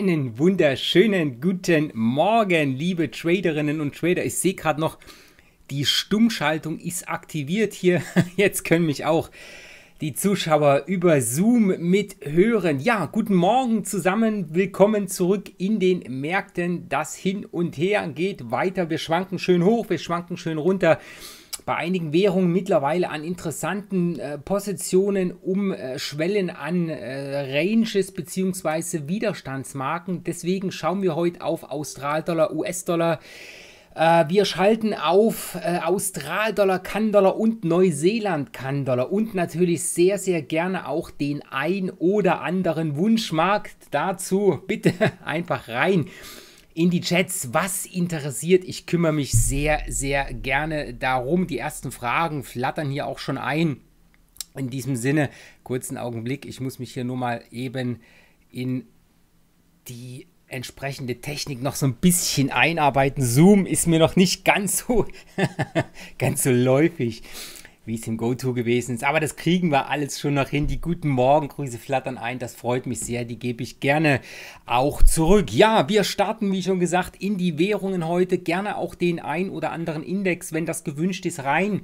Einen wunderschönen guten Morgen, liebe Traderinnen und Trader. Ich sehe gerade noch, die Stummschaltung ist aktiviert hier. Jetzt können mich auch die Zuschauer über Zoom mithören. Ja, guten Morgen zusammen. Willkommen zurück in den Märkten. Das Hin und Her geht weiter. Wir schwanken schön hoch, wir schwanken schön runter bei einigen Währungen mittlerweile an interessanten äh, Positionen um äh, Schwellen an äh, Ranges bzw. Widerstandsmarken. Deswegen schauen wir heute auf Australdollar, US-Dollar. Äh, wir schalten auf äh, Australdollar, Kandollar und Neuseeland Kandollar und natürlich sehr, sehr gerne auch den ein oder anderen Wunschmarkt. Dazu bitte einfach rein in die Chats, was interessiert. Ich kümmere mich sehr, sehr gerne darum. Die ersten Fragen flattern hier auch schon ein. In diesem Sinne, kurzen Augenblick, ich muss mich hier nur mal eben in die entsprechende Technik noch so ein bisschen einarbeiten. Zoom ist mir noch nicht ganz so, ganz so läufig wie es im Go-To gewesen ist. Aber das kriegen wir alles schon noch hin. Die guten Morgengrüße flattern ein. Das freut mich sehr. Die gebe ich gerne auch zurück. Ja, wir starten, wie schon gesagt, in die Währungen heute. Gerne auch den ein oder anderen Index, wenn das gewünscht ist, rein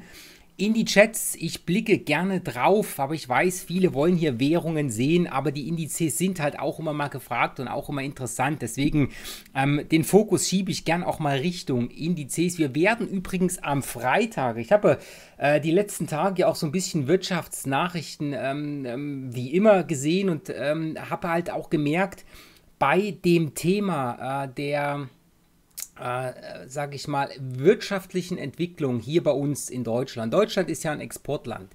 in die Chats. Ich blicke gerne drauf, aber ich weiß, viele wollen hier Währungen sehen, aber die Indizes sind halt auch immer mal gefragt und auch immer interessant. Deswegen ähm, den Fokus schiebe ich gern auch mal Richtung Indizes. Wir werden übrigens am Freitag, ich habe äh, die letzten Tage ja auch so ein bisschen Wirtschaftsnachrichten ähm, ähm, wie immer gesehen und ähm, habe halt auch gemerkt, bei dem Thema äh, der äh, sage ich mal, wirtschaftlichen Entwicklung hier bei uns in Deutschland. Deutschland ist ja ein Exportland.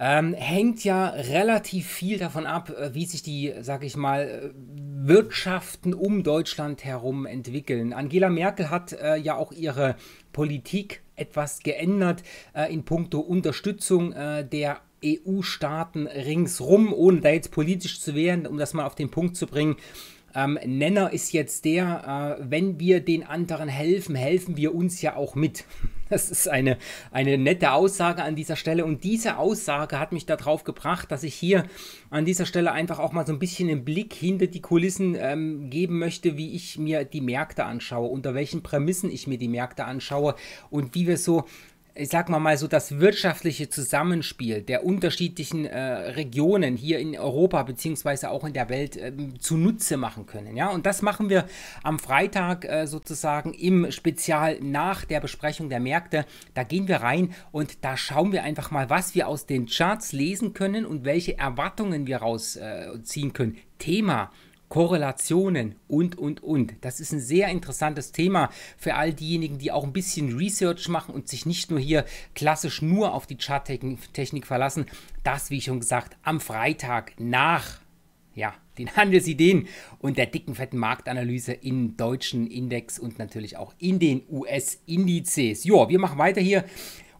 Ähm, hängt ja relativ viel davon ab, äh, wie sich die, sage ich mal, äh, Wirtschaften um Deutschland herum entwickeln. Angela Merkel hat äh, ja auch ihre Politik etwas geändert äh, in puncto Unterstützung äh, der EU-Staaten ringsrum, ohne da jetzt politisch zu werden, um das mal auf den Punkt zu bringen ähm, Nenner ist jetzt der, äh, wenn wir den anderen helfen, helfen wir uns ja auch mit. Das ist eine, eine nette Aussage an dieser Stelle. Und diese Aussage hat mich darauf gebracht, dass ich hier an dieser Stelle einfach auch mal so ein bisschen einen Blick hinter die Kulissen ähm, geben möchte, wie ich mir die Märkte anschaue, unter welchen Prämissen ich mir die Märkte anschaue und wie wir so ich sag mal mal so, das wirtschaftliche Zusammenspiel der unterschiedlichen äh, Regionen hier in Europa beziehungsweise auch in der Welt äh, zunutze machen können. Ja, und das machen wir am Freitag äh, sozusagen im Spezial nach der Besprechung der Märkte. Da gehen wir rein und da schauen wir einfach mal, was wir aus den Charts lesen können und welche Erwartungen wir rausziehen äh, können. Thema Korrelationen und, und, und. Das ist ein sehr interessantes Thema für all diejenigen, die auch ein bisschen Research machen und sich nicht nur hier klassisch nur auf die Charttechnik verlassen. Das, wie schon gesagt, am Freitag nach ja, den Handelsideen und der dicken, fetten Marktanalyse im deutschen Index und natürlich auch in den US-Indizes. Jo, wir machen weiter hier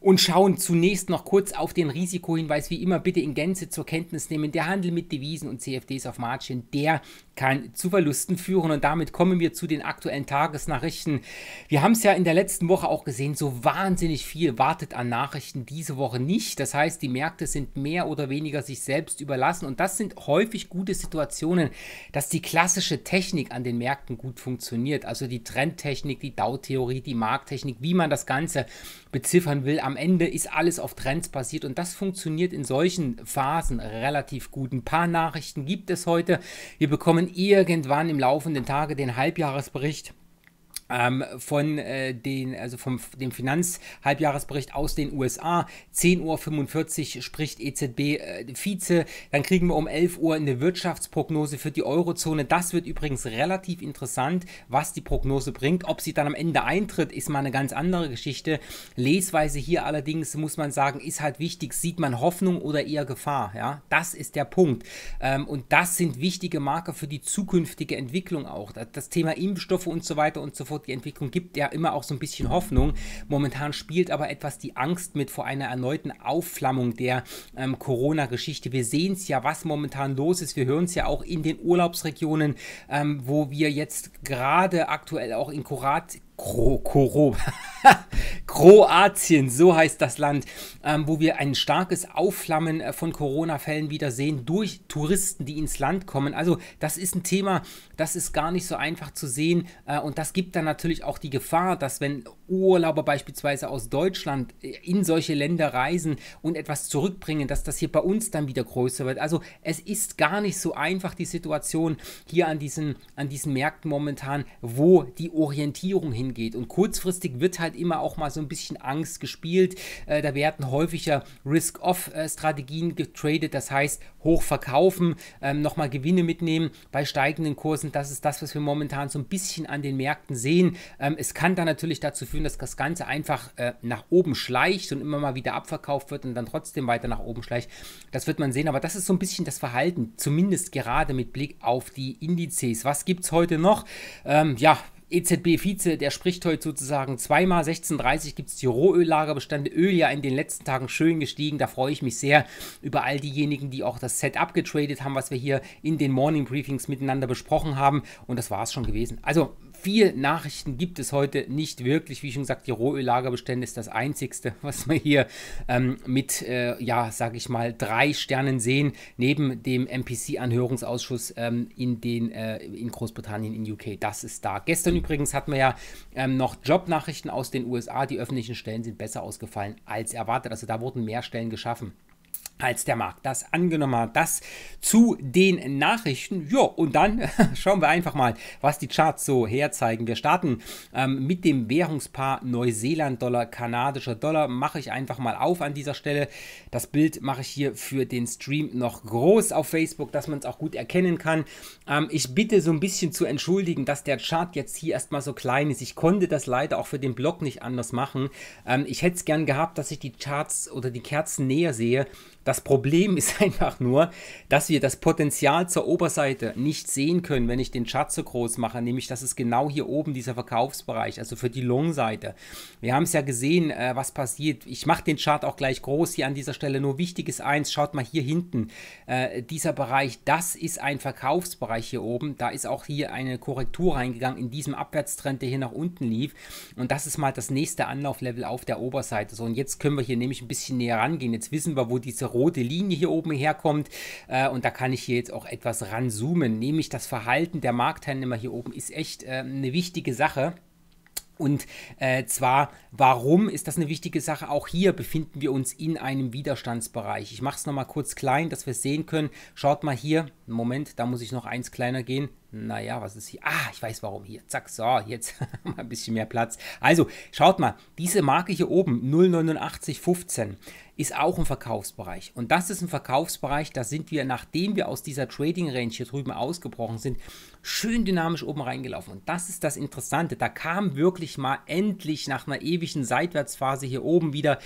und schauen zunächst noch kurz auf den Risikohinweis. Wie immer bitte in Gänze zur Kenntnis nehmen. Der Handel mit Devisen und CFDs auf Margin, der kann zu Verlusten führen. Und damit kommen wir zu den aktuellen Tagesnachrichten. Wir haben es ja in der letzten Woche auch gesehen, so wahnsinnig viel wartet an Nachrichten diese Woche nicht. Das heißt, die Märkte sind mehr oder weniger sich selbst überlassen. Und das sind häufig gute Situationen, dass die klassische Technik an den Märkten gut funktioniert. Also die Trendtechnik, die Dow-Theorie, die Markttechnik, wie man das Ganze beziffern will. Am Ende ist alles auf Trends basiert und das funktioniert in solchen Phasen relativ gut. Ein paar Nachrichten gibt es heute. Wir bekommen irgendwann im laufenden Tage den Halbjahresbericht ähm, von äh, den, also vom dem Finanzhalbjahresbericht aus den USA. 10.45 Uhr spricht EZB äh, Vize. Dann kriegen wir um 11 Uhr eine Wirtschaftsprognose für die Eurozone. Das wird übrigens relativ interessant, was die Prognose bringt. Ob sie dann am Ende eintritt, ist mal eine ganz andere Geschichte. Lesweise hier allerdings muss man sagen, ist halt wichtig, sieht man Hoffnung oder eher Gefahr. Ja? Das ist der Punkt. Ähm, und das sind wichtige Marker für die zukünftige Entwicklung auch. Das Thema Impfstoffe und so weiter und so fort die entwicklung gibt ja immer auch so ein bisschen Hoffnung. Momentan spielt aber etwas die Angst mit vor einer erneuten Aufflammung der ähm, Corona-Geschichte. Wir sehen es ja, was momentan los ist. Wir hören es ja auch in den Urlaubsregionen, ähm, wo wir jetzt gerade aktuell auch in Kurat Kro Koro Kroatien, so heißt das Land, ähm, wo wir ein starkes Aufflammen äh, von Corona-Fällen wieder sehen durch Touristen, die ins Land kommen. Also das ist ein Thema, das ist gar nicht so einfach zu sehen äh, und das gibt dann natürlich auch die Gefahr, dass wenn Urlauber beispielsweise aus Deutschland äh, in solche Länder reisen und etwas zurückbringen, dass das hier bei uns dann wieder größer wird. Also es ist gar nicht so einfach die Situation hier an diesen, an diesen Märkten momentan, wo die Orientierung hin geht. Und kurzfristig wird halt immer auch mal so ein bisschen Angst gespielt. Äh, da werden häufiger Risk-Off-Strategien getradet, das heißt hochverkaufen, ähm, nochmal Gewinne mitnehmen bei steigenden Kursen. Das ist das, was wir momentan so ein bisschen an den Märkten sehen. Ähm, es kann dann natürlich dazu führen, dass das Ganze einfach äh, nach oben schleicht und immer mal wieder abverkauft wird und dann trotzdem weiter nach oben schleicht. Das wird man sehen, aber das ist so ein bisschen das Verhalten, zumindest gerade mit Blick auf die Indizes. Was gibt es heute noch? Ähm, ja, EZB-Vize, der spricht heute sozusagen zweimal. 16.30 gibt es die Rohöllagerbestände. Öl ja in den letzten Tagen schön gestiegen. Da freue ich mich sehr über all diejenigen, die auch das Setup getradet haben, was wir hier in den Morning Briefings miteinander besprochen haben. Und das war es schon gewesen. Also viel Nachrichten gibt es heute nicht wirklich. Wie schon gesagt, die Rohöllagerbestände ist das Einzigste, was wir hier ähm, mit, äh, ja, sage ich mal, drei Sternen sehen, neben dem MPC-Anhörungsausschuss ähm, in, äh, in Großbritannien, in UK. Das ist da. Gestern übrigens hatten wir ja ähm, noch Jobnachrichten aus den USA. Die öffentlichen Stellen sind besser ausgefallen als erwartet. Also da wurden mehr Stellen geschaffen als der Markt das angenommen hat. Das zu den Nachrichten. Ja, und dann schauen wir einfach mal, was die Charts so herzeigen. Wir starten ähm, mit dem Währungspaar Neuseeland-Dollar, kanadischer Dollar. Mache ich einfach mal auf an dieser Stelle. Das Bild mache ich hier für den Stream noch groß auf Facebook, dass man es auch gut erkennen kann. Ähm, ich bitte so ein bisschen zu entschuldigen, dass der Chart jetzt hier erstmal so klein ist. Ich konnte das leider auch für den Blog nicht anders machen. Ähm, ich hätte es gern gehabt, dass ich die Charts oder die Kerzen näher sehe das Problem ist einfach nur, dass wir das Potenzial zur Oberseite nicht sehen können, wenn ich den Chart so groß mache, nämlich dass es genau hier oben dieser Verkaufsbereich, also für die Long-Seite. Wir haben es ja gesehen, äh, was passiert. Ich mache den Chart auch gleich groß hier an dieser Stelle. Nur wichtig ist eins, schaut mal hier hinten. Äh, dieser Bereich, das ist ein Verkaufsbereich hier oben. Da ist auch hier eine Korrektur reingegangen in diesem Abwärtstrend, der hier nach unten lief. Und das ist mal das nächste Anlauflevel auf der Oberseite. So, und jetzt können wir hier nämlich ein bisschen näher rangehen. Jetzt wissen wir, wo diese rote Linie hier oben herkommt. Äh, und da kann ich hier jetzt auch etwas ranzoomen. Nämlich das Verhalten der Marktteilnehmer hier oben ist echt äh, eine wichtige Sache. Und äh, zwar, warum ist das eine wichtige Sache? Auch hier befinden wir uns in einem Widerstandsbereich. Ich mache es nochmal kurz klein, dass wir es sehen können. Schaut mal hier, Moment, da muss ich noch eins kleiner gehen. Naja, was ist hier? Ah, ich weiß warum hier. Zack, so, jetzt mal ein bisschen mehr Platz. Also, schaut mal, diese Marke hier oben, 08915, ist auch ein Verkaufsbereich. Und das ist ein Verkaufsbereich, da sind wir, nachdem wir aus dieser Trading Range hier drüben ausgebrochen sind, schön dynamisch oben reingelaufen. Und das ist das Interessante. Da kam wirklich mal endlich nach einer ewigen Seitwärtsphase hier oben wieder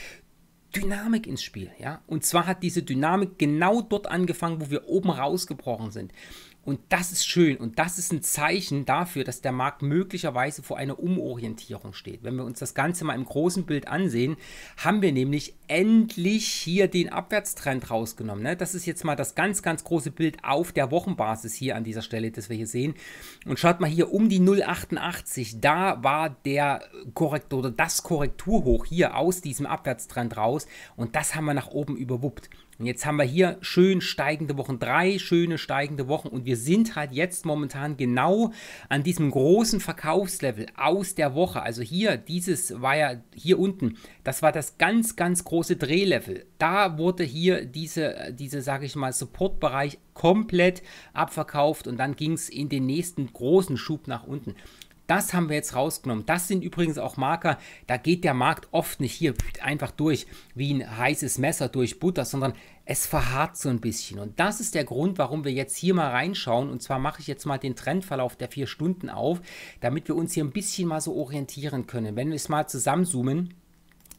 Dynamik ins Spiel, ja. Und zwar hat diese Dynamik genau dort angefangen, wo wir oben rausgebrochen sind. Und das ist schön und das ist ein Zeichen dafür, dass der Markt möglicherweise vor einer Umorientierung steht. Wenn wir uns das Ganze mal im großen Bild ansehen, haben wir nämlich endlich hier den Abwärtstrend rausgenommen. Ne? Das ist jetzt mal das ganz, ganz große Bild auf der Wochenbasis hier an dieser Stelle, das wir hier sehen. Und schaut mal hier um die 0,88, da war der Korrektur oder das Korrekturhoch hier aus diesem Abwärtstrend raus und das haben wir nach oben überwuppt. Und Jetzt haben wir hier schön steigende Wochen, drei schöne steigende Wochen und wir sind halt jetzt momentan genau an diesem großen Verkaufslevel aus der Woche. Also hier, dieses war ja hier unten, das war das ganz, ganz große Drehlevel. Da wurde hier diese, diese sage ich mal, Supportbereich komplett abverkauft und dann ging es in den nächsten großen Schub nach unten. Das haben wir jetzt rausgenommen. Das sind übrigens auch Marker, da geht der Markt oft nicht hier einfach durch, wie ein heißes Messer durch Butter, sondern es verharrt so ein bisschen. Und das ist der Grund, warum wir jetzt hier mal reinschauen. Und zwar mache ich jetzt mal den Trendverlauf der vier Stunden auf, damit wir uns hier ein bisschen mal so orientieren können. Wenn wir es mal zusammenzoomen,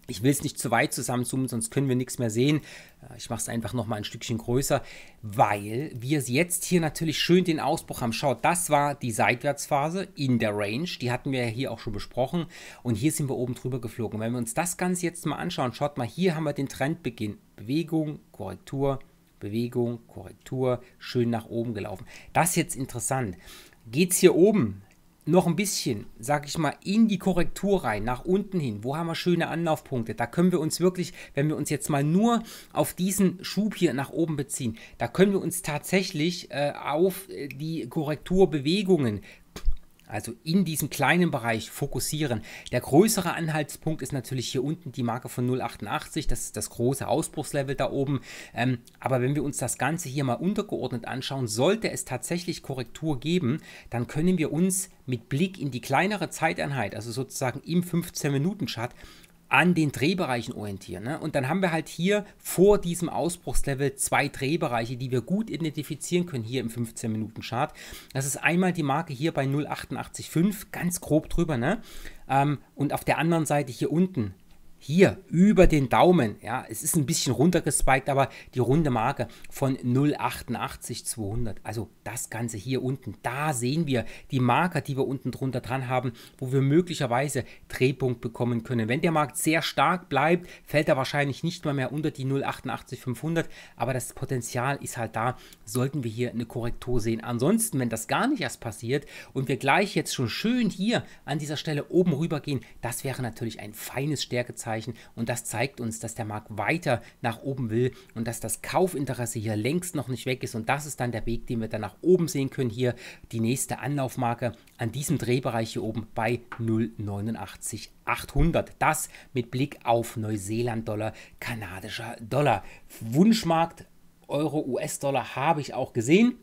ich will es nicht zu weit zusammenzoomen, sonst können wir nichts mehr sehen. Äh, ich mache es einfach nochmal ein Stückchen größer, weil wir jetzt hier natürlich schön den Ausbruch haben. Schaut, das war die Seitwärtsphase in der Range. Die hatten wir ja hier auch schon besprochen. Und hier sind wir oben drüber geflogen. Wenn wir uns das Ganze jetzt mal anschauen, schaut mal, hier haben wir den Trendbeginn. Bewegung, Korrektur, Bewegung, Korrektur, schön nach oben gelaufen. Das ist jetzt interessant. Geht es hier oben noch ein bisschen, sag ich mal, in die Korrektur rein, nach unten hin. Wo haben wir schöne Anlaufpunkte? Da können wir uns wirklich, wenn wir uns jetzt mal nur auf diesen Schub hier nach oben beziehen, da können wir uns tatsächlich äh, auf äh, die Korrekturbewegungen also in diesem kleinen Bereich fokussieren. Der größere Anhaltspunkt ist natürlich hier unten die Marke von 0,88. Das ist das große Ausbruchslevel da oben. Ähm, aber wenn wir uns das Ganze hier mal untergeordnet anschauen, sollte es tatsächlich Korrektur geben, dann können wir uns mit Blick in die kleinere Zeiteinheit, also sozusagen im 15-Minuten-Chart, an den Drehbereichen orientieren. Ne? Und dann haben wir halt hier vor diesem Ausbruchslevel zwei Drehbereiche, die wir gut identifizieren können hier im 15-Minuten-Chart. Das ist einmal die Marke hier bei 0,885, ganz grob drüber. Ne? Ähm, und auf der anderen Seite hier unten hier über den Daumen, ja, es ist ein bisschen runtergespiked, aber die runde Marke von 0,88200, also das Ganze hier unten, da sehen wir die Marker, die wir unten drunter dran haben, wo wir möglicherweise Drehpunkt bekommen können. Wenn der Markt sehr stark bleibt, fällt er wahrscheinlich nicht mal mehr unter die 0,88500, aber das Potenzial ist halt da, sollten wir hier eine Korrektur sehen. Ansonsten, wenn das gar nicht erst passiert und wir gleich jetzt schon schön hier an dieser Stelle oben rüber gehen, das wäre natürlich ein feines Stärkezeichen Anzeichen und das zeigt uns, dass der Markt weiter nach oben will und dass das Kaufinteresse hier längst noch nicht weg ist und das ist dann der Weg, den wir dann nach oben sehen können hier die nächste Anlaufmarke an diesem Drehbereich hier oben bei 0,89 800. Das mit Blick auf Neuseeland-Dollar, kanadischer Dollar. Wunschmarkt Euro, US-Dollar habe ich auch gesehen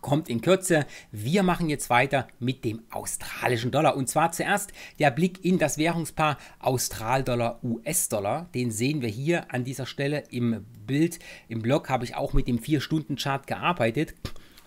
kommt in Kürze. Wir machen jetzt weiter mit dem australischen Dollar. Und zwar zuerst der Blick in das Währungspaar austral dollar US-Dollar. Den sehen wir hier an dieser Stelle im Bild. Im Blog habe ich auch mit dem 4-Stunden-Chart gearbeitet,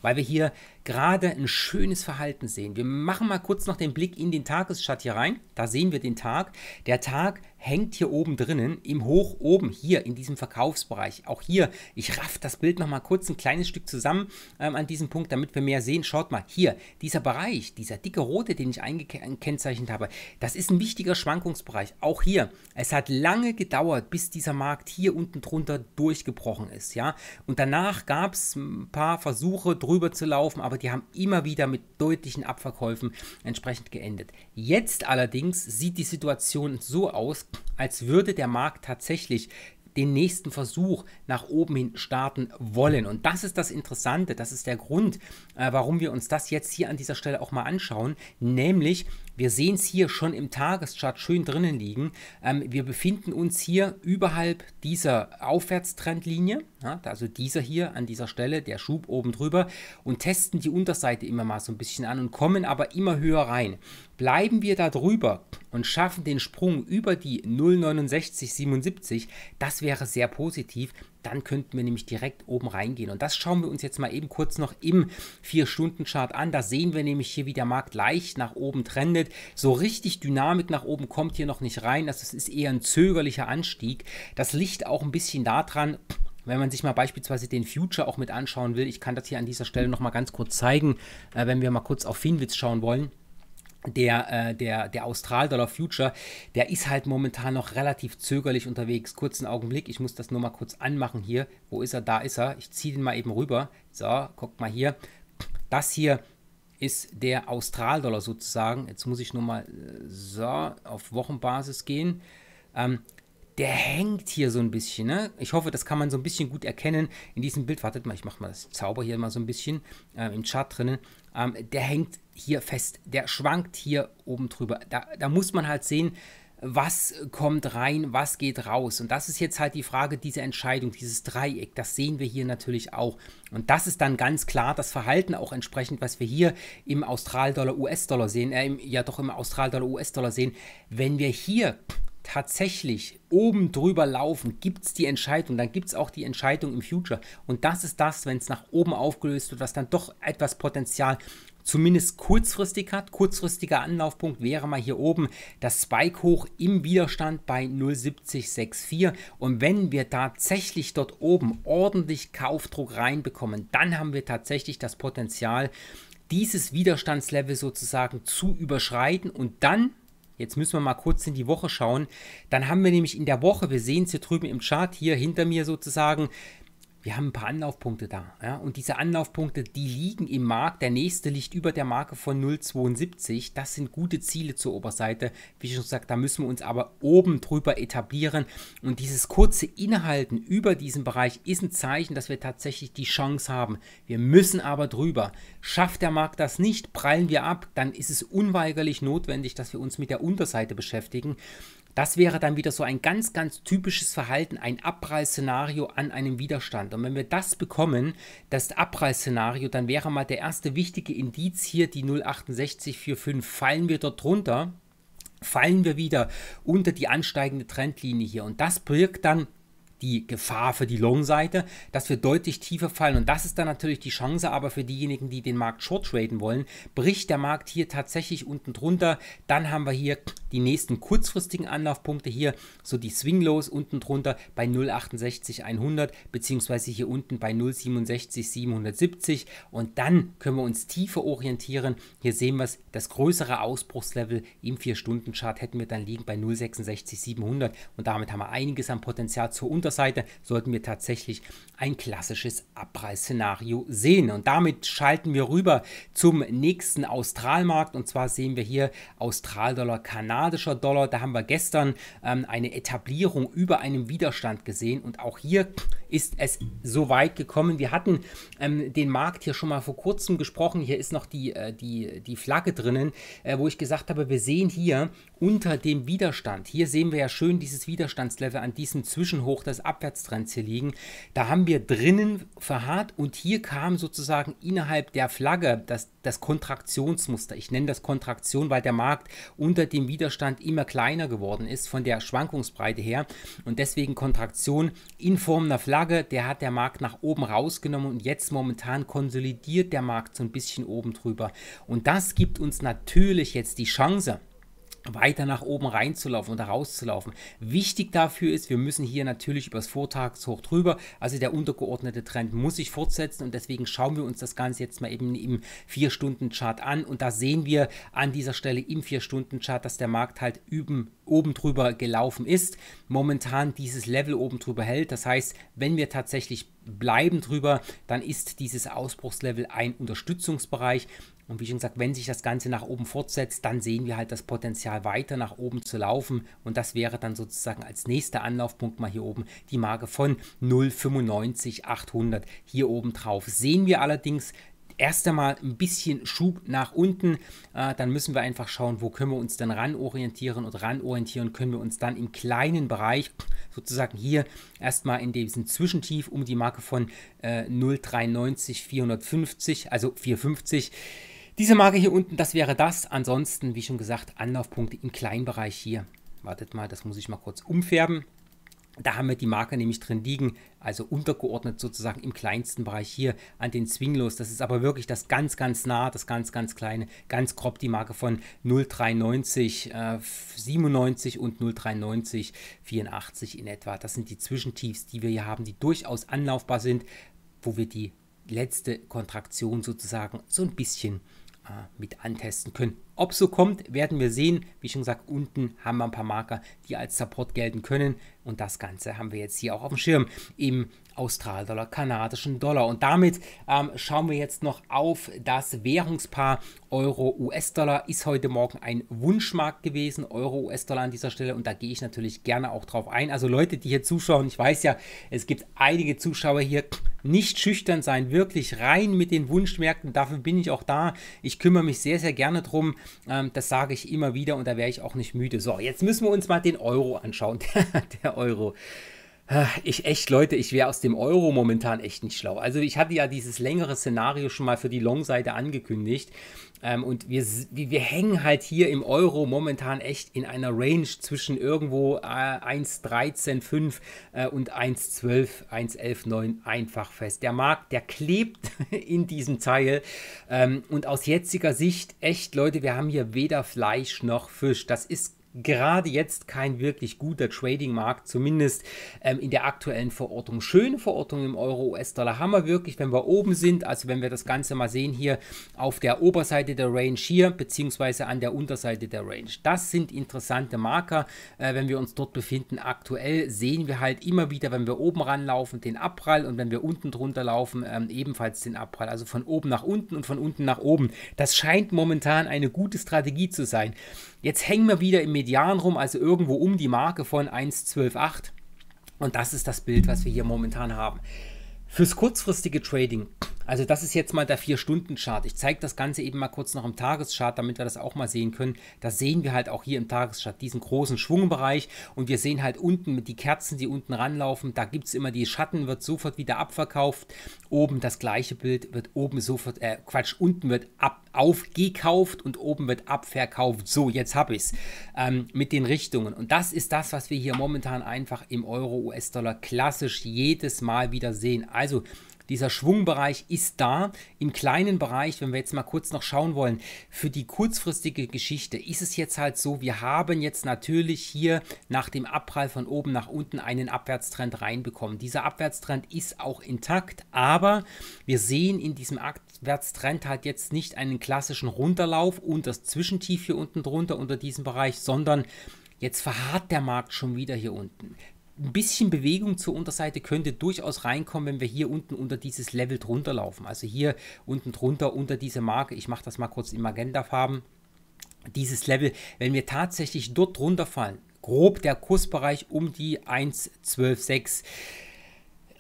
weil wir hier gerade ein schönes Verhalten sehen. Wir machen mal kurz noch den Blick in den Tageschart hier rein. Da sehen wir den Tag. Der Tag hängt hier oben drinnen, im Hoch oben, hier in diesem Verkaufsbereich. Auch hier, ich raff das Bild nochmal kurz ein kleines Stück zusammen ähm, an diesem Punkt, damit wir mehr sehen. Schaut mal, hier, dieser Bereich, dieser dicke rote, den ich eingekennzeichnet habe, das ist ein wichtiger Schwankungsbereich. Auch hier, es hat lange gedauert, bis dieser Markt hier unten drunter durchgebrochen ist. ja. Und danach gab es ein paar Versuche, drüber zu laufen, aber aber die haben immer wieder mit deutlichen Abverkäufen entsprechend geendet. Jetzt allerdings sieht die Situation so aus, als würde der Markt tatsächlich den nächsten Versuch nach oben hin starten wollen. Und das ist das Interessante, das ist der Grund, äh, warum wir uns das jetzt hier an dieser Stelle auch mal anschauen, nämlich wir sehen es hier schon im Tageschart schön drinnen liegen. Ähm, wir befinden uns hier überhalb dieser Aufwärtstrendlinie, ja, also dieser hier an dieser Stelle, der Schub oben drüber und testen die Unterseite immer mal so ein bisschen an und kommen aber immer höher rein. Bleiben wir da drüber und schaffen den Sprung über die 0,6977, das wäre sehr positiv. Dann könnten wir nämlich direkt oben reingehen. Und das schauen wir uns jetzt mal eben kurz noch im 4-Stunden-Chart an. Da sehen wir nämlich hier, wie der Markt leicht nach oben trendet. So richtig Dynamik nach oben kommt hier noch nicht rein. Das also ist eher ein zögerlicher Anstieg. Das liegt auch ein bisschen daran, wenn man sich mal beispielsweise den Future auch mit anschauen will, ich kann das hier an dieser Stelle nochmal ganz kurz zeigen, äh, wenn wir mal kurz auf Finwitz schauen wollen der, äh, der, der Austral-Dollar Future, der ist halt momentan noch relativ zögerlich unterwegs. Kurzen Augenblick, ich muss das nur mal kurz anmachen hier. Wo ist er? Da ist er. Ich ziehe den mal eben rüber. So, guckt mal hier. Das hier ist der Austral-Dollar sozusagen. Jetzt muss ich nur mal äh, so auf Wochenbasis gehen. Ähm, der hängt hier so ein bisschen. Ne? Ich hoffe, das kann man so ein bisschen gut erkennen. In diesem Bild, wartet mal, ich mache mal das Zauber hier mal so ein bisschen äh, im Chart drinnen ähm, der hängt hier fest, der schwankt hier oben drüber. Da, da muss man halt sehen, was kommt rein, was geht raus. Und das ist jetzt halt die Frage diese Entscheidung, dieses Dreieck. Das sehen wir hier natürlich auch. Und das ist dann ganz klar das Verhalten auch entsprechend, was wir hier im Austral-Dollar, US-Dollar sehen, äh, im, ja doch im Austral-Dollar, US-Dollar sehen. Wenn wir hier tatsächlich oben drüber laufen, gibt es die Entscheidung, dann gibt es auch die Entscheidung im Future. Und das ist das, wenn es nach oben aufgelöst wird, was dann doch etwas Potenzial zumindest kurzfristig hat. Kurzfristiger Anlaufpunkt wäre mal hier oben das Spike hoch im Widerstand bei 0,7064. Und wenn wir tatsächlich dort oben ordentlich Kaufdruck reinbekommen, dann haben wir tatsächlich das Potenzial, dieses Widerstandslevel sozusagen zu überschreiten und dann Jetzt müssen wir mal kurz in die Woche schauen. Dann haben wir nämlich in der Woche, wir sehen es hier drüben im Chart hier hinter mir sozusagen, wir haben ein paar Anlaufpunkte da. Ja? Und diese Anlaufpunkte, die liegen im Markt. Der nächste liegt über der Marke von 0,72. Das sind gute Ziele zur Oberseite. Wie ich schon gesagt, da müssen wir uns aber oben drüber etablieren. Und dieses kurze Inhalten über diesen Bereich ist ein Zeichen, dass wir tatsächlich die Chance haben. Wir müssen aber drüber. Schafft der Markt das nicht, prallen wir ab, dann ist es unweigerlich notwendig, dass wir uns mit der Unterseite beschäftigen. Das wäre dann wieder so ein ganz, ganz typisches Verhalten, ein Abreißszenario an einem Widerstand. Und wenn wir das bekommen, das Abreißszenario, dann wäre mal der erste wichtige Indiz hier die 06845. Fallen wir dort drunter, fallen wir wieder unter die ansteigende Trendlinie hier. Und das birgt dann die Gefahr für die Long-Seite, dass wir deutlich tiefer fallen. Und das ist dann natürlich die Chance, aber für diejenigen, die den Markt short traden wollen, bricht der Markt hier tatsächlich unten drunter. Dann haben wir hier die nächsten kurzfristigen Anlaufpunkte hier, so die Swing-Lows unten drunter bei 0,68,100 beziehungsweise hier unten bei 0,67,770 und dann können wir uns tiefer orientieren. Hier sehen wir es, das größere Ausbruchslevel im 4-Stunden-Chart hätten wir dann liegen bei 0,66,700 und damit haben wir einiges an Potenzial zur Unterseite Seite sollten wir tatsächlich ein klassisches Abreißszenario sehen. Und damit schalten wir rüber zum nächsten Australmarkt. Und zwar sehen wir hier Australdollar, kanadischer Dollar. Da haben wir gestern ähm, eine Etablierung über einem Widerstand gesehen. Und auch hier ist es so weit gekommen. Wir hatten ähm, den Markt hier schon mal vor kurzem gesprochen. Hier ist noch die, äh, die, die Flagge drinnen, äh, wo ich gesagt habe, wir sehen hier unter dem Widerstand, hier sehen wir ja schön dieses Widerstandslevel an diesem Zwischenhoch das Abwärtstrends hier liegen. Da haben wir drinnen verharrt und hier kam sozusagen innerhalb der Flagge das, das Kontraktionsmuster. Ich nenne das Kontraktion, weil der Markt unter dem Widerstand immer kleiner geworden ist von der Schwankungsbreite her und deswegen Kontraktion in Form einer Flagge Tage, der hat der Markt nach oben rausgenommen und jetzt momentan konsolidiert der Markt so ein bisschen oben drüber. Und das gibt uns natürlich jetzt die Chance, weiter nach oben reinzulaufen und herauszulaufen. Wichtig dafür ist, wir müssen hier natürlich übers Vortagshoch drüber, also der untergeordnete Trend muss sich fortsetzen und deswegen schauen wir uns das Ganze jetzt mal eben im 4-Stunden-Chart an und da sehen wir an dieser Stelle im 4-Stunden-Chart, dass der Markt halt üben, oben drüber gelaufen ist, momentan dieses Level oben drüber hält, das heißt, wenn wir tatsächlich bleiben drüber, dann ist dieses Ausbruchslevel ein Unterstützungsbereich und wie schon gesagt, wenn sich das Ganze nach oben fortsetzt, dann sehen wir halt das Potenzial weiter nach oben zu laufen. Und das wäre dann sozusagen als nächster Anlaufpunkt mal hier oben die Marke von 0,95,800 hier oben drauf. Sehen wir allerdings erst einmal ein bisschen Schub nach unten. Äh, dann müssen wir einfach schauen, wo können wir uns dann ran orientieren und ran orientieren können wir uns dann im kleinen Bereich sozusagen hier erstmal in diesem Zwischentief um die Marke von äh, 0,93 also 450 diese Marke hier unten, das wäre das. Ansonsten, wie schon gesagt, Anlaufpunkte im Kleinbereich hier. Wartet mal, das muss ich mal kurz umfärben. Da haben wir die Marke nämlich drin liegen, also untergeordnet sozusagen im kleinsten Bereich hier an den Swinglos. Das ist aber wirklich das ganz, ganz nah, das ganz, ganz kleine, ganz grob die Marke von 0390, äh, 97 und 0390, 84 in etwa. Das sind die Zwischentiefs, die wir hier haben, die durchaus anlaufbar sind, wo wir die letzte Kontraktion sozusagen so ein bisschen äh, mit antesten können. Ob so kommt, werden wir sehen. Wie schon gesagt, unten haben wir ein paar Marker, die als Support gelten können. Und das Ganze haben wir jetzt hier auch auf dem Schirm im Australdollar, kanadischen Dollar. Und damit ähm, schauen wir jetzt noch auf das Währungspaar Euro-US-Dollar. Ist heute Morgen ein Wunschmarkt gewesen, Euro-US-Dollar an dieser Stelle. Und da gehe ich natürlich gerne auch drauf ein. Also Leute, die hier zuschauen, ich weiß ja, es gibt einige Zuschauer hier, nicht schüchtern sein, wirklich rein mit den Wunschmärkten. Dafür bin ich auch da. Ich kümmere mich sehr, sehr gerne drum. Ähm, das sage ich immer wieder und da wäre ich auch nicht müde. So, jetzt müssen wir uns mal den Euro anschauen. der, Euro äh, ich echt, Leute, ich wäre aus dem Euro momentan echt nicht schlau. Also ich hatte ja dieses längere Szenario schon mal für die Long-Seite angekündigt. Ähm, und wir, wir hängen halt hier im Euro momentan echt in einer Range zwischen irgendwo äh, 1,13,5 äh, und 1,12, 1,11,9 einfach fest. Der Markt, der klebt in diesem Teil. Ähm, und aus jetziger Sicht, echt, Leute, wir haben hier weder Fleisch noch Fisch. Das ist gerade jetzt kein wirklich guter Trading-Markt, zumindest ähm, in der aktuellen Verordnung. Schöne Verordnung im Euro-US-Dollar haben wir wirklich, wenn wir oben sind, also wenn wir das Ganze mal sehen hier auf der Oberseite der Range hier, beziehungsweise an der Unterseite der Range. Das sind interessante Marker, äh, wenn wir uns dort befinden. Aktuell sehen wir halt immer wieder, wenn wir oben ranlaufen, den Abprall und wenn wir unten drunter laufen, ähm, ebenfalls den Abprall. Also von oben nach unten und von unten nach oben. Das scheint momentan eine gute Strategie zu sein. Jetzt hängen wir wieder im Median rum, also irgendwo um die Marke von 1,12,8. Und das ist das Bild, was wir hier momentan haben. Fürs kurzfristige Trading, also das ist jetzt mal der 4-Stunden-Chart. Ich zeige das Ganze eben mal kurz noch im Tageschart, damit wir das auch mal sehen können. Da sehen wir halt auch hier im Tageschart diesen großen Schwungbereich und wir sehen halt unten mit die Kerzen, die unten ranlaufen, da gibt es immer die Schatten, wird sofort wieder abverkauft. Oben das gleiche Bild, wird oben sofort, äh Quatsch, unten wird ab aufgekauft und oben wird abverkauft. So, jetzt habe ich es ähm, mit den Richtungen. Und das ist das, was wir hier momentan einfach im Euro, US-Dollar klassisch jedes Mal wieder sehen. Also dieser Schwungbereich ist da. Im kleinen Bereich, wenn wir jetzt mal kurz noch schauen wollen, für die kurzfristige Geschichte ist es jetzt halt so, wir haben jetzt natürlich hier nach dem Abprall von oben nach unten einen Abwärtstrend reinbekommen. Dieser Abwärtstrend ist auch intakt, aber wir sehen in diesem Akt Auswärts Trend hat jetzt nicht einen klassischen Runterlauf und das Zwischentief hier unten drunter unter diesem Bereich, sondern jetzt verharrt der Markt schon wieder hier unten. Ein bisschen Bewegung zur Unterseite könnte durchaus reinkommen, wenn wir hier unten unter dieses Level drunter laufen. Also hier unten drunter unter diese Marke. Ich mache das mal kurz in Magenta-Farben. Dieses Level, wenn wir tatsächlich dort drunter fallen, grob der Kursbereich um die 1,126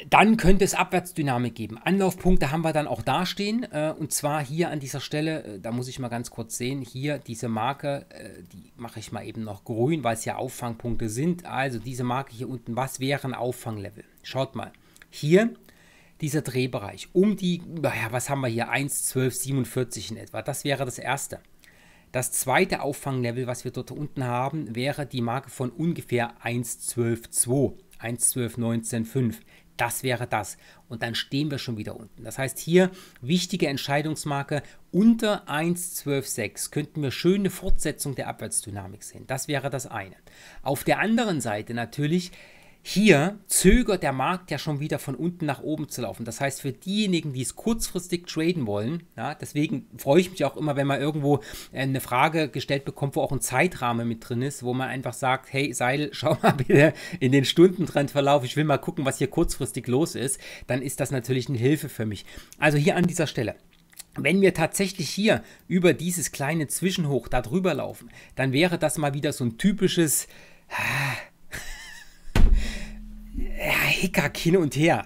dann könnte es Abwärtsdynamik geben. Anlaufpunkte haben wir dann auch dastehen. Äh, und zwar hier an dieser Stelle, äh, da muss ich mal ganz kurz sehen, hier diese Marke, äh, die mache ich mal eben noch grün, weil es ja Auffangpunkte sind. Also diese Marke hier unten, was wäre ein Auffanglevel? Schaut mal, hier dieser Drehbereich, um die, naja, was haben wir hier, 1,1247 in etwa. Das wäre das erste. Das zweite Auffanglevel, was wir dort unten haben, wäre die Marke von ungefähr 1,12,2, 1,12,19,5. Das wäre das. Und dann stehen wir schon wieder unten. Das heißt, hier wichtige Entscheidungsmarke unter 1,12,6 könnten wir schön eine Fortsetzung der Abwärtsdynamik sehen. Das wäre das eine. Auf der anderen Seite natürlich hier zögert der Markt ja schon wieder von unten nach oben zu laufen. Das heißt, für diejenigen, die es kurzfristig traden wollen, ja, deswegen freue ich mich auch immer, wenn man irgendwo äh, eine Frage gestellt bekommt, wo auch ein Zeitrahmen mit drin ist, wo man einfach sagt, hey Seil, schau mal bitte in den Stundentrendverlauf, ich will mal gucken, was hier kurzfristig los ist, dann ist das natürlich eine Hilfe für mich. Also hier an dieser Stelle. Wenn wir tatsächlich hier über dieses kleine Zwischenhoch da drüber laufen, dann wäre das mal wieder so ein typisches... Ah, ja, Hicker hin und her.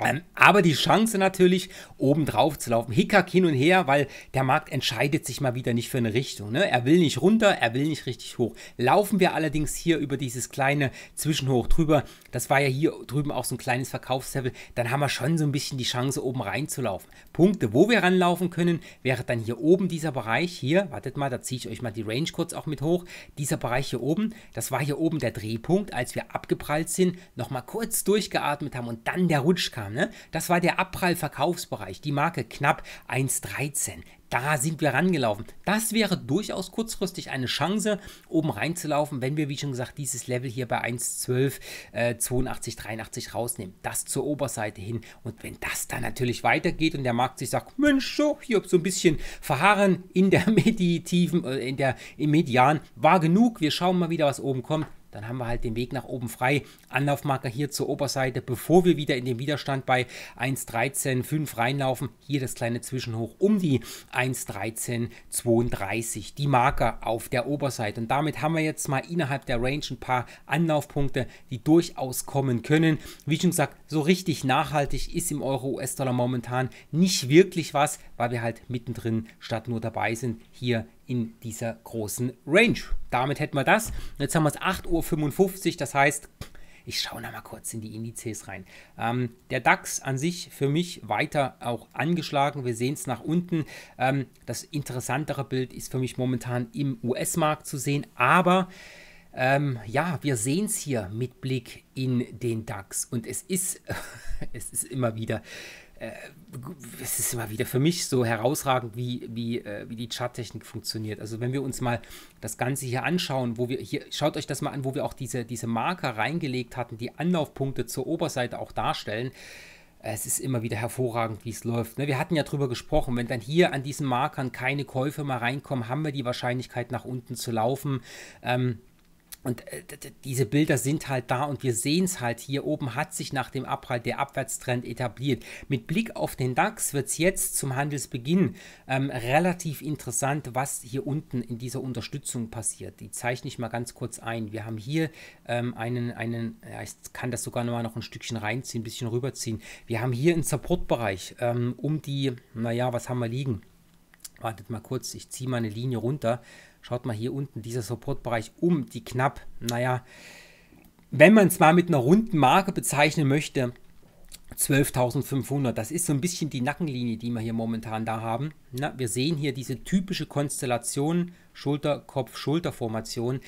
Ähm, aber die Chance natürlich, oben drauf zu laufen. Hickhack hin und her, weil der Markt entscheidet sich mal wieder nicht für eine Richtung. Ne? Er will nicht runter, er will nicht richtig hoch. Laufen wir allerdings hier über dieses kleine Zwischenhoch drüber, das war ja hier drüben auch so ein kleines Verkaufslevel, dann haben wir schon so ein bisschen die Chance, oben reinzulaufen. Punkte, wo wir ranlaufen können, wäre dann hier oben dieser Bereich hier. Wartet mal, da ziehe ich euch mal die Range kurz auch mit hoch. Dieser Bereich hier oben, das war hier oben der Drehpunkt, als wir abgeprallt sind, nochmal kurz durchgeatmet haben und dann der Rutsch kam kam, ne? das war der Abprall-Verkaufsbereich, die Marke knapp 1,13. Da sind wir rangelaufen. Das wäre durchaus kurzfristig eine Chance, oben reinzulaufen, wenn wir, wie schon gesagt, dieses Level hier bei 1,12, äh, 82, 83 rausnehmen. Das zur Oberseite hin. Und wenn das dann natürlich weitergeht und der Markt sich sagt, Mensch, so, hier so ein bisschen verharren in der meditiven, äh, in der, im Median war genug. Wir schauen mal wieder, was oben kommt dann haben wir halt den Weg nach oben frei. Anlaufmarker hier zur Oberseite, bevor wir wieder in den Widerstand bei 1.13.5 reinlaufen. Hier das kleine Zwischenhoch um die 1.13.32. Die Marker auf der Oberseite. Und damit haben wir jetzt mal innerhalb der Range ein paar Anlaufpunkte, die durchaus kommen können. Wie schon gesagt, so richtig nachhaltig ist im Euro-US-Dollar momentan nicht wirklich was, weil wir halt mittendrin statt nur dabei sind. Hier in dieser großen Range. Damit hätten wir das. Jetzt haben wir es 8.55 Uhr, das heißt, ich schaue noch mal kurz in die Indizes rein. Ähm, der DAX an sich für mich weiter auch angeschlagen. Wir sehen es nach unten. Ähm, das interessantere Bild ist für mich momentan im US-Markt zu sehen, aber ähm, ja, wir sehen es hier mit Blick in den DAX und es ist, es ist immer wieder äh, es ist immer wieder für mich so herausragend, wie, wie, äh, wie die Charttechnik funktioniert. Also wenn wir uns mal das Ganze hier anschauen, wo wir hier, schaut euch das mal an, wo wir auch diese, diese Marker reingelegt hatten, die Anlaufpunkte zur Oberseite auch darstellen. Es ist immer wieder hervorragend, wie es läuft. Ne? Wir hatten ja drüber gesprochen, wenn dann hier an diesen Markern keine Käufe mal reinkommen, haben wir die Wahrscheinlichkeit nach unten zu laufen. Ähm, und äh, diese Bilder sind halt da und wir sehen es halt hier oben hat sich nach dem Abprall der Abwärtstrend etabliert. Mit Blick auf den DAX wird es jetzt zum Handelsbeginn ähm, relativ interessant, was hier unten in dieser Unterstützung passiert. Die zeichne ich mal ganz kurz ein. Wir haben hier ähm, einen, einen ja, ich kann das sogar nochmal noch ein Stückchen reinziehen, ein bisschen rüberziehen. Wir haben hier einen Supportbereich ähm, um die, naja, was haben wir liegen? Wartet mal kurz, ich ziehe mal eine Linie runter. Schaut mal hier unten, dieser Supportbereich um die knapp, naja, wenn man es mal mit einer runden Marke bezeichnen möchte, 12.500. Das ist so ein bisschen die Nackenlinie, die wir hier momentan da haben. Na, wir sehen hier diese typische Konstellation Schulter-Kopf-Schulter-Formation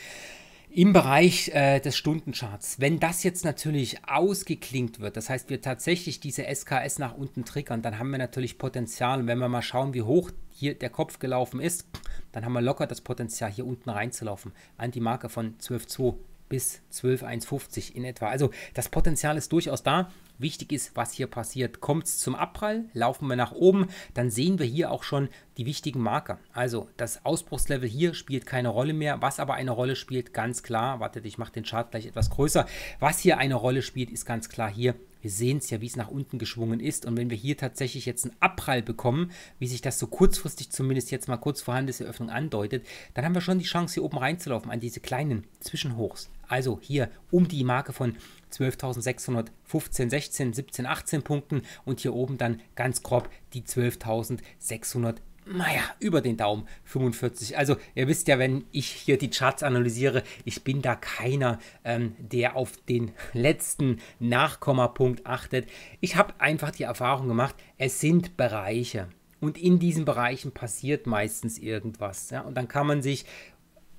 im Bereich äh, des Stundencharts. Wenn das jetzt natürlich ausgeklinkt wird, das heißt, wir tatsächlich diese SKS nach unten triggern, dann haben wir natürlich Potenzial. Und wenn wir mal schauen, wie hoch hier der Kopf gelaufen ist, dann haben wir locker das Potenzial, hier unten reinzulaufen, an die Marke von 12,2 bis 12,150 in etwa. Also das Potenzial ist durchaus da. Wichtig ist, was hier passiert. Kommt es zum Abprall, laufen wir nach oben, dann sehen wir hier auch schon die wichtigen Marker. Also das Ausbruchslevel hier spielt keine Rolle mehr. Was aber eine Rolle spielt, ganz klar, wartet, ich mache den Chart gleich etwas größer. Was hier eine Rolle spielt, ist ganz klar hier wir sehen es ja, wie es nach unten geschwungen ist. Und wenn wir hier tatsächlich jetzt einen Abprall bekommen, wie sich das so kurzfristig zumindest jetzt mal kurz vor Handelseröffnung andeutet, dann haben wir schon die Chance, hier oben reinzulaufen an diese kleinen Zwischenhochs. Also hier um die Marke von 12.615, 16, 17, 18 Punkten und hier oben dann ganz grob die 12.600 naja, über den Daumen 45. Also ihr wisst ja, wenn ich hier die Charts analysiere, ich bin da keiner, ähm, der auf den letzten Nachkommapunkt achtet. Ich habe einfach die Erfahrung gemacht, es sind Bereiche. Und in diesen Bereichen passiert meistens irgendwas. Ja? Und dann kann man sich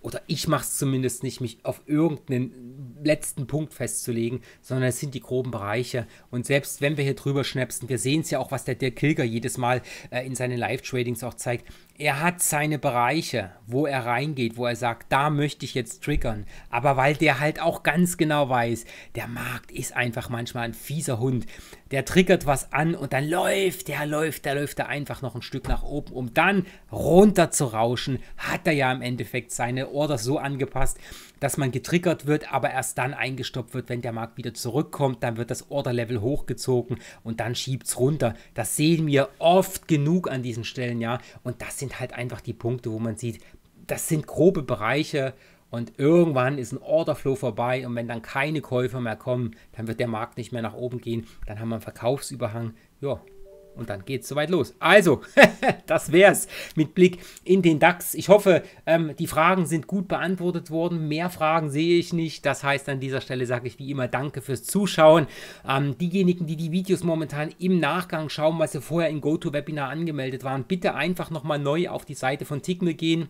oder ich mache es zumindest nicht, mich auf irgendeinen letzten Punkt festzulegen, sondern es sind die groben Bereiche. Und selbst wenn wir hier drüber schnäpsen, wir sehen es ja auch, was der Dirk Kilger jedes Mal äh, in seinen Live-Tradings auch zeigt, er hat seine Bereiche, wo er reingeht, wo er sagt, da möchte ich jetzt triggern. Aber weil der halt auch ganz genau weiß, der Markt ist einfach manchmal ein fieser Hund. Der triggert was an und dann läuft, der läuft, der läuft da einfach noch ein Stück nach oben, um dann runter zu rauschen. Hat er ja im Endeffekt seine Order so angepasst, dass man getriggert wird, aber erst dann eingestoppt wird, wenn der Markt wieder zurückkommt. Dann wird das Order-Level hochgezogen und dann schiebt es runter. Das sehen wir oft genug an diesen Stellen, ja. Und das sind halt einfach die Punkte, wo man sieht, das sind grobe Bereiche und irgendwann ist ein Orderflow vorbei und wenn dann keine Käufer mehr kommen, dann wird der Markt nicht mehr nach oben gehen, dann haben wir einen Verkaufsüberhang. Ja, und dann geht es soweit los. Also, das wär's mit Blick in den DAX. Ich hoffe, ähm, die Fragen sind gut beantwortet worden. Mehr Fragen sehe ich nicht. Das heißt, an dieser Stelle sage ich wie immer Danke fürs Zuschauen. Ähm, diejenigen, die die Videos momentan im Nachgang schauen, weil sie vorher in GoToWebinar angemeldet waren, bitte einfach nochmal neu auf die Seite von Tickmill gehen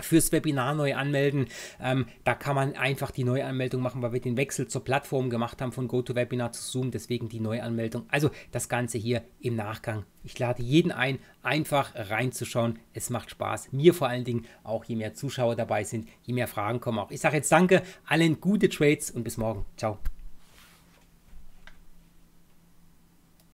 fürs Webinar neu anmelden. Ähm, da kann man einfach die Neuanmeldung machen, weil wir den Wechsel zur Plattform gemacht haben von GoToWebinar zu Zoom. Deswegen die Neuanmeldung. Also das Ganze hier im Nachgang. Ich lade jeden ein, einfach reinzuschauen. Es macht Spaß. Mir vor allen Dingen auch, je mehr Zuschauer dabei sind, je mehr Fragen kommen auch. Ich sage jetzt danke, allen gute Trades und bis morgen. Ciao.